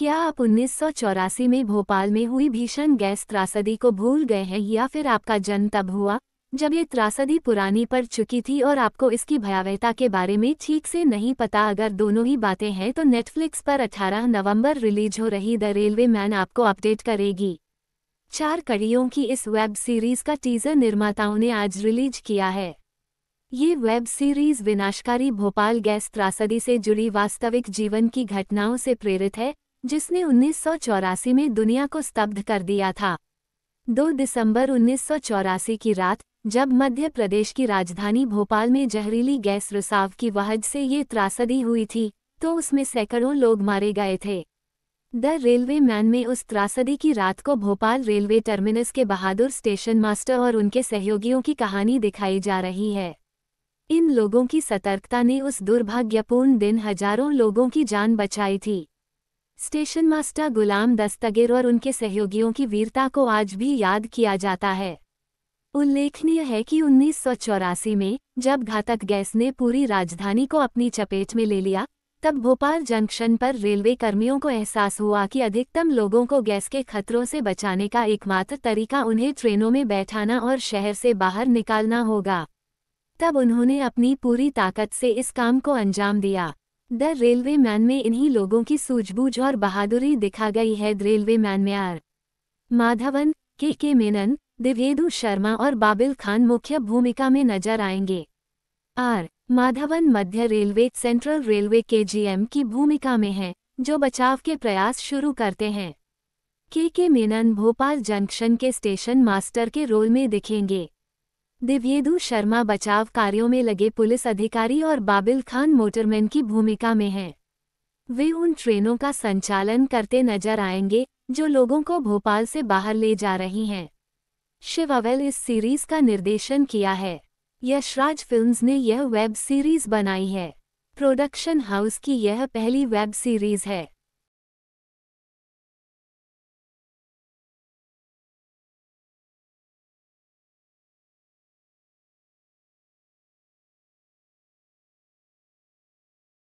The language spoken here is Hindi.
क्या आप उन्नीस में भोपाल में हुई भीषण गैस त्रासदी को भूल गए हैं या फिर आपका जन्म तब हुआ जब ये त्रासदी पुरानी पड़ चुकी थी और आपको इसकी भयावहता के बारे में ठीक से नहीं पता अगर दोनों ही बातें हैं तो नेटफ्लिक्स पर 18 नवंबर रिलीज हो रही द रेलवे मैन आपको अपडेट करेगी चार कड़ियों की इस वेब सीरीज का टीजर निर्माताओं ने आज रिलीज किया है ये वेब सीरीज विनाशकारी भोपाल गैस त्रासदी से जुड़ी वास्तविक जीवन की घटनाओं से प्रेरित है जिसने उन्नीस में दुनिया को स्तब्ध कर दिया था 2 दिसंबर उन्नीस की रात जब मध्य प्रदेश की राजधानी भोपाल में जहरीली गैस रिसाव की वहज से ये त्रासदी हुई थी तो उसमें सैकड़ों लोग मारे गए थे द रेलवे मैन में उस त्रासदी की रात को भोपाल रेलवे टर्मिनस के बहादुर स्टेशन मास्टर और उनके सहयोगियों की कहानी दिखाई जा रही है इन लोगों की सतर्कता ने उस दुर्भाग्यपूर्ण दिन हजारों लोगों की जान बचाई थी स्टेशन मास्टर गुलाम दस्तगिर और उनके सहयोगियों की वीरता को आज भी याद किया जाता है उल्लेखनीय है कि उन्नीस में जब घातक गैस ने पूरी राजधानी को अपनी चपेट में ले लिया तब भोपाल जंक्शन पर रेलवे कर्मियों को एहसास हुआ कि अधिकतम लोगों को गैस के खतरों से बचाने का एकमात्र तरीका उन्हें ट्रेनों में बैठाना और शहर से बाहर निकालना होगा तब उन्होंने अपनी पूरी ताकत से इस काम को अंजाम दिया द रेलवे मैन में इन्हीं लोगों की सूझबूझ और बहादुरी दिखा गई है द रेलवे मैन में R Madhavan K K Menon दिवेदु Sharma और बाबिल खान मुख्य भूमिका में नजर आएंगे आर माधवन मध्य रेलवे सेंट्रल रेलवे के जीएम की भूमिका में हैं जो बचाव के प्रयास शुरू करते हैं K K Menon Bhopal junction के स्टेशन मास्टर के रोल में दिखेंगे दिव्येदु शर्मा बचाव कार्यों में लगे पुलिस अधिकारी और बाबिल खान मोटरमैन की भूमिका में हैं वे उन ट्रेनों का संचालन करते नजर आएंगे जो लोगों को भोपाल से बाहर ले जा रही हैं शिव अवैल इस सीरीज का निर्देशन किया है यशराज फिल्म्स ने यह वेब सीरीज बनाई है प्रोडक्शन हाउस की यह पहली वेब सीरीज है